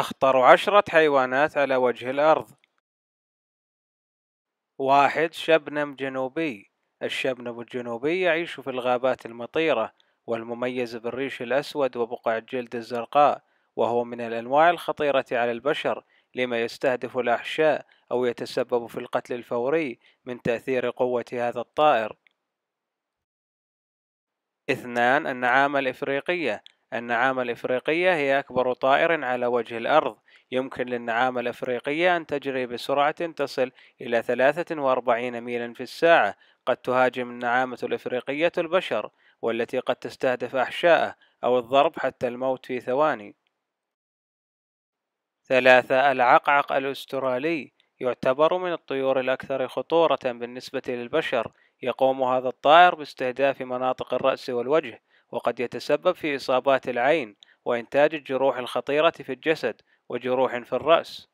أخطر عشرة حيوانات على وجه الأرض واحد شبنم جنوبي الشبنم الجنوبي يعيش في الغابات المطيرة والمميز بالريش الأسود وبقع الجلد الزرقاء وهو من الأنواع الخطيرة على البشر لما يستهدف الأحشاء أو يتسبب في القتل الفوري من تأثير قوة هذا الطائر اثنان النعامة الإفريقية النعامة الإفريقية هي أكبر طائر على وجه الأرض يمكن للنعامة الأفريقية أن تجري بسرعة تصل إلى 43 ميلا في الساعة قد تهاجم النعامة الإفريقية البشر والتي قد تستهدف أحشاءه أو الضرب حتى الموت في ثواني ثلاثة العقعق الأسترالي يعتبر من الطيور الأكثر خطورة بالنسبة للبشر يقوم هذا الطائر باستهداف مناطق الرأس والوجه وقد يتسبب في إصابات العين وإنتاج الجروح الخطيرة في الجسد وجروح في الرأس.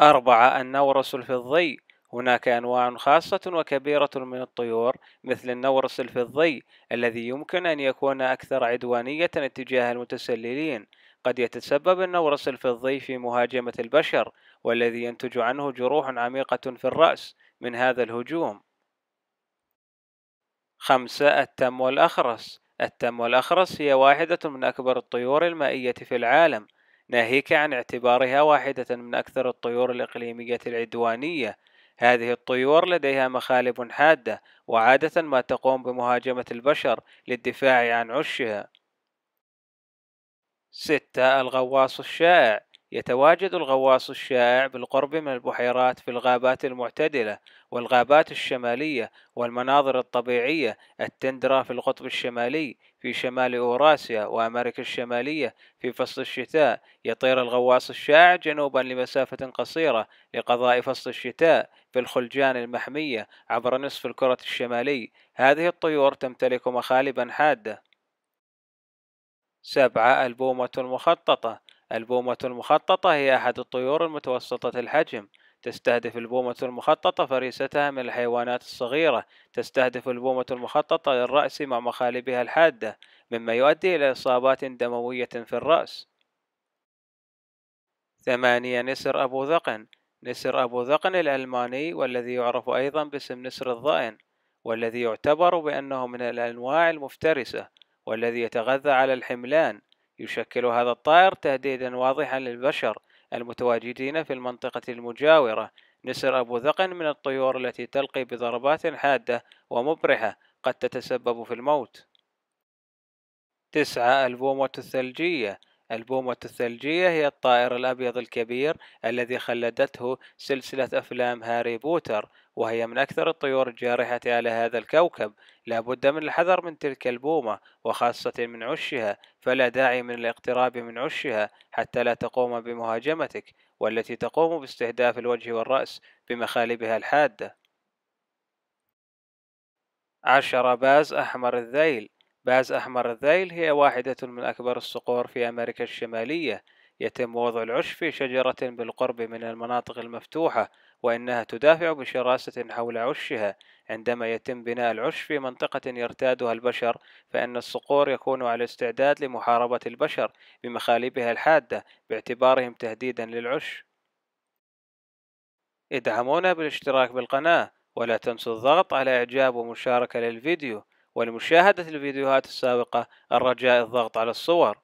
أربعة النورس الفضي هناك أنواع خاصة وكبيرة من الطيور مثل النورس الفضي الذي يمكن أن يكون أكثر عدوانية اتجاه المتسللين قد يتسبب النورس الفضي في مهاجمة البشر والذي ينتج عنه جروح عميقة في الرأس من هذا الهجوم خمسة التم والأخرس التم والأخرس هي واحدة من أكبر الطيور المائية في العالم ناهيك عن اعتبارها واحدة من أكثر الطيور الإقليمية العدوانية هذه الطيور لديها مخالب حادة وعادة ما تقوم بمهاجمة البشر للدفاع عن عشها ستة الغواص الشائع يتواجد الغواص الشائع بالقرب من البحيرات في الغابات المعتدلة والغابات الشمالية والمناظر الطبيعية التندرا في القطب الشمالي في شمال أوراسيا وأمريكا الشمالية في فصل الشتاء يطير الغواص الشائع جنوبا لمسافة قصيرة لقضاء فصل الشتاء في الخلجان المحمية عبر نصف الكرة الشمالي هذه الطيور تمتلك مخالبا حادة سبعة البومة المخططة البومة المخططة هي أحد الطيور المتوسطة الحجم تستهدف البومة المخططة فريستها من الحيوانات الصغيرة تستهدف البومة المخططة للرأس مع مخالبها الحادة مما يؤدي إلى إصابات دموية في الرأس ثمانية نسر أبو ذقن نسر أبو ذقن الألماني والذي يعرف أيضا باسم نسر الظأن والذي يعتبر بأنه من الأنواع المفترسة والذي يتغذى على الحملان يشكل هذا الطائر تهديدا واضحا للبشر المتواجدين في المنطقة المجاورة نسر أبو ذقن من الطيور التي تلقي بضربات حادة ومبرحة قد تتسبب في الموت تسعة البومة الثلجية البومة الثلجية هي الطائر الأبيض الكبير الذي خلدته سلسلة أفلام هاري بوتر وهي من أكثر الطيور الجارحة على هذا الكوكب لا بد من الحذر من تلك البومة وخاصة من عشها فلا داعي من الاقتراب من عشها حتى لا تقوم بمهاجمتك والتي تقوم باستهداف الوجه والرأس بمخالبها الحادة عشر باز أحمر الذيل باز أحمر الذيل هي واحدة من أكبر الصقور في أمريكا الشمالية يتم وضع العش في شجرة بالقرب من المناطق المفتوحة وإنها تدافع بشراسة حول عشها عندما يتم بناء العش في منطقة يرتادها البشر فإن الصقور يكون على استعداد لمحاربة البشر بمخالبها الحادة باعتبارهم تهديدا للعش ادعمونا بالاشتراك بالقناة ولا تنسوا الضغط على إعجاب ومشاركة للفيديو ولمشاهدة الفيديوهات السابقة الرجاء الضغط على الصور